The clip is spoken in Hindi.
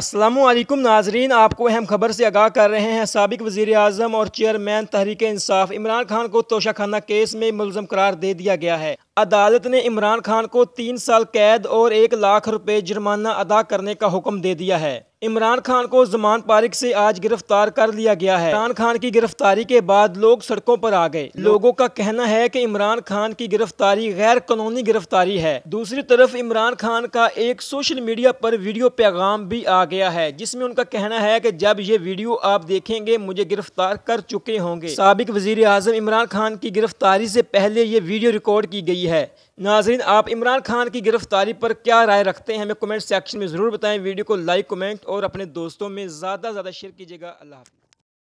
असलम नाजरीन आपको अहम खबर से आगाह कर रहे हैं सबक वजीर अजम और चेयरमैन तहरीक इंसाफ इमरान खान को तोशाखाना केस में मुलम करार दे दिया गया है अदालत ने इमरान खान को तीन साल कैद और एक लाख रुपए जुर्माना अदा करने का हुक्म दे दिया है इमरान खान को जमान पारिक से आज गिरफ्तार कर लिया गया है इमरान खान की गिरफ्तारी के बाद लोग सड़कों पर आ गए लोगों का कहना है कि इमरान खान की गिरफ्तारी गैर कानूनी गिरफ्तारी है दूसरी तरफ इमरान खान का एक सोशल मीडिया पर वीडियो पैगाम भी आ गया है जिसमें उनका कहना है कि जब ये वीडियो आप देखेंगे मुझे गिरफ्तार कर चुके होंगे सबक वजीर आजम इमरान खान की गिरफ्तारी से पहले ये वीडियो रिकॉर्ड की गई की है नाजरीन आप इमरान खान की गिरफ़्तारी पर क्या राय रखते हैं हमें कमेंट सेक्शन में ज़रूर बताएं वीडियो को लाइक कमेंट और अपने दोस्तों में ज़्यादा से ज़्यादा शेयर कीजिएगा अल्लाह